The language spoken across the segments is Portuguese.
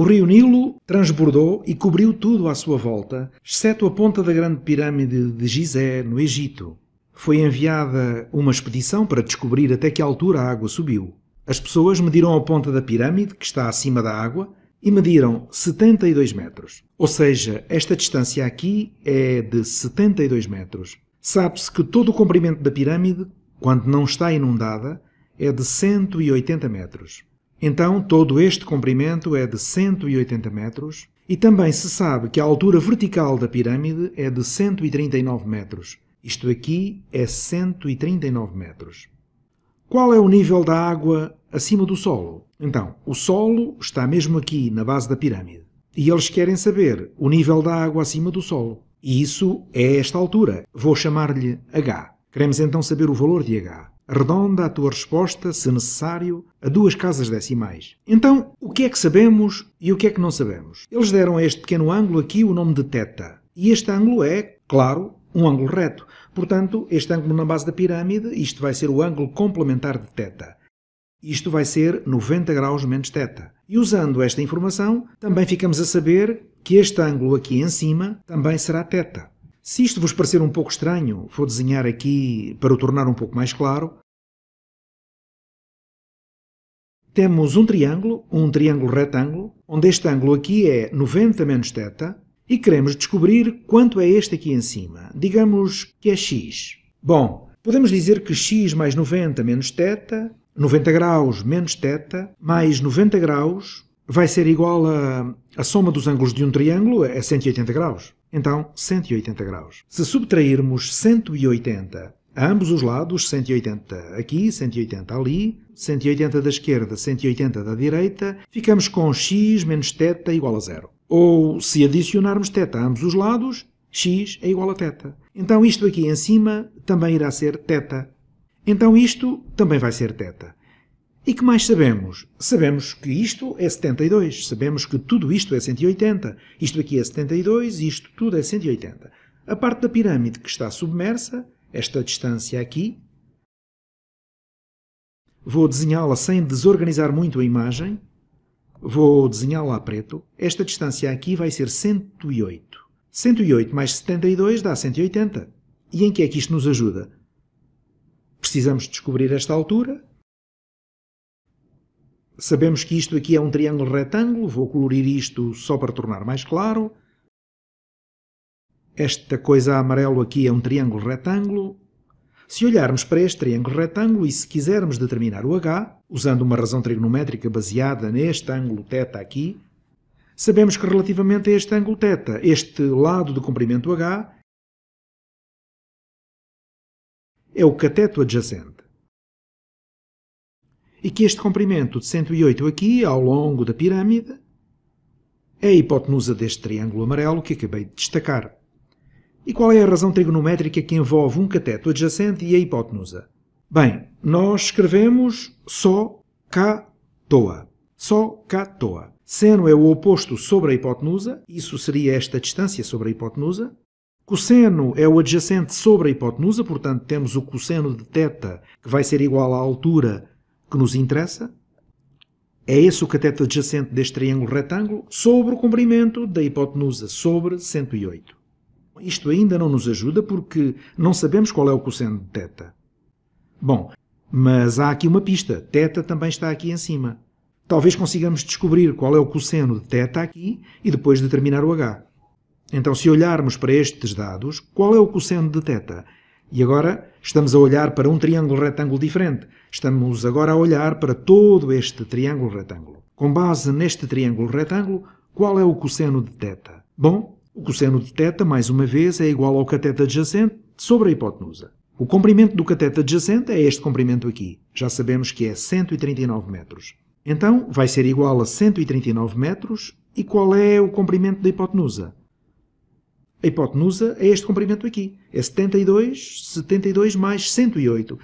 O rio Nilo transbordou e cobriu tudo à sua volta, exceto a ponta da grande pirâmide de Gizé, no Egito. Foi enviada uma expedição para descobrir até que altura a água subiu. As pessoas mediram a ponta da pirâmide, que está acima da água, e mediram 72 metros. Ou seja, esta distância aqui é de 72 metros. Sabe-se que todo o comprimento da pirâmide, quando não está inundada, é de 180 metros. Então, todo este comprimento é de 180 metros e também se sabe que a altura vertical da pirâmide é de 139 metros. Isto aqui é 139 metros. Qual é o nível da água acima do solo? Então, o solo está mesmo aqui na base da pirâmide. E eles querem saber o nível da água acima do solo. E isso é esta altura. Vou chamar-lhe H. Queremos então saber o valor de H. Redonda a tua resposta, se necessário, a duas casas decimais. Então, o que é que sabemos e o que é que não sabemos? Eles deram a este pequeno ângulo aqui o nome de teta. E este ângulo é, claro, um ângulo reto. Portanto, este ângulo na base da pirâmide, isto vai ser o ângulo complementar de teta. Isto vai ser 90 graus menos teta. E usando esta informação, também ficamos a saber que este ângulo aqui em cima também será teta. Se isto vos parecer um pouco estranho, vou desenhar aqui para o tornar um pouco mais claro, temos um triângulo, um triângulo retângulo, onde este ângulo aqui é 90 menos θ, e queremos descobrir quanto é este aqui em cima. Digamos que é x. Bom, podemos dizer que x mais 90 menos θ, 90 graus menos θ, mais 90 graus, vai ser igual a, a soma dos ângulos de um triângulo é 180 graus. Então, 180 graus. Se subtrairmos 180 a ambos os lados, 180 aqui, 180 ali, 180 da esquerda, 180 da direita, ficamos com x menos θ igual a zero. Ou, se adicionarmos θ a ambos os lados, x é igual a θ. Então isto aqui em cima também irá ser θ. Então isto também vai ser θ. E que mais sabemos? Sabemos que isto é 72, sabemos que tudo isto é 180, isto aqui é 72, isto tudo é 180. A parte da pirâmide que está submersa esta distância aqui. Vou desenhá-la sem desorganizar muito a imagem. Vou desenhá-la a preto. Esta distância aqui vai ser 108. 108 mais 72 dá 180. E em que é que isto nos ajuda? Precisamos descobrir esta altura. Sabemos que isto aqui é um triângulo retângulo. Vou colorir isto só para tornar mais claro. Esta coisa amarelo aqui é um triângulo retângulo. Se olharmos para este triângulo retângulo e se quisermos determinar o h, usando uma razão trigonométrica baseada neste ângulo θ aqui, sabemos que relativamente a este ângulo θ, este lado do comprimento h é o cateto adjacente. E que este comprimento de 108 aqui, ao longo da pirâmide, é a hipotenusa deste triângulo amarelo que acabei de destacar. E qual é a razão trigonométrica que envolve um cateto adjacente e a hipotenusa? Bem, nós escrevemos só K-toa. Só K-toa. Seno é o oposto sobre a hipotenusa, isso seria esta distância sobre a hipotenusa. Cosseno é o adjacente sobre a hipotenusa, portanto temos o cosseno de θ, que vai ser igual à altura que nos interessa. É esse o cateto adjacente deste triângulo retângulo sobre o comprimento da hipotenusa, sobre 108. Isto ainda não nos ajuda porque não sabemos qual é o cosseno de θ. Bom, mas há aqui uma pista. θ também está aqui em cima. Talvez consigamos descobrir qual é o cosseno de θ aqui e depois determinar o h. Então, se olharmos para estes dados, qual é o cosseno de θ? E agora estamos a olhar para um triângulo retângulo diferente. Estamos agora a olhar para todo este triângulo retângulo. Com base neste triângulo retângulo, qual é o cosseno de θ? Bom, o cosseno de θ, mais uma vez, é igual ao cateto adjacente sobre a hipotenusa. O comprimento do cateto adjacente é este comprimento aqui. Já sabemos que é 139 metros. Então, vai ser igual a 139 metros. E qual é o comprimento da hipotenusa? A hipotenusa é este comprimento aqui. É 72, 72 mais 108.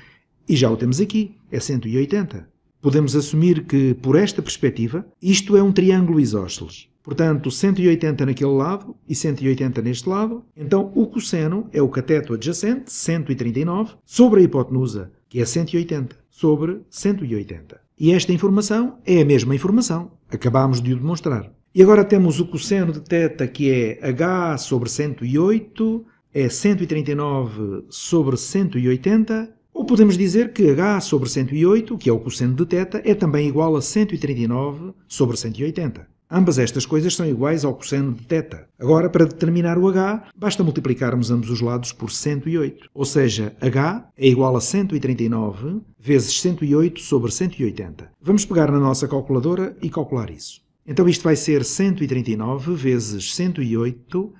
E já o temos aqui. É 180. Podemos assumir que, por esta perspectiva, isto é um triângulo isósceles. Portanto, 180 naquele lado e 180 neste lado. Então, o cosseno é o cateto adjacente, 139, sobre a hipotenusa, que é 180, sobre 180. E esta informação é a mesma informação. Acabámos de o demonstrar. E agora temos o cosseno de θ, que é h sobre 108, é 139 sobre 180, ou podemos dizer que h sobre 108, que é o cosseno de θ, é também igual a 139 sobre 180. Ambas estas coisas são iguais ao cosseno de θ. Agora, para determinar o h, basta multiplicarmos ambos os lados por 108. Ou seja, h é igual a 139 vezes 108 sobre 180. Vamos pegar na nossa calculadora e calcular isso. Então isto vai ser 139 vezes 108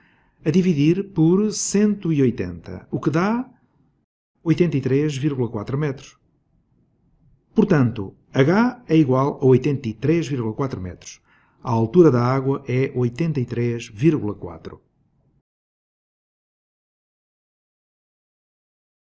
a dividir por 180, o que dá 83,4 metros. Portanto, h é igual a 83,4 metros. A altura da água é 83,4.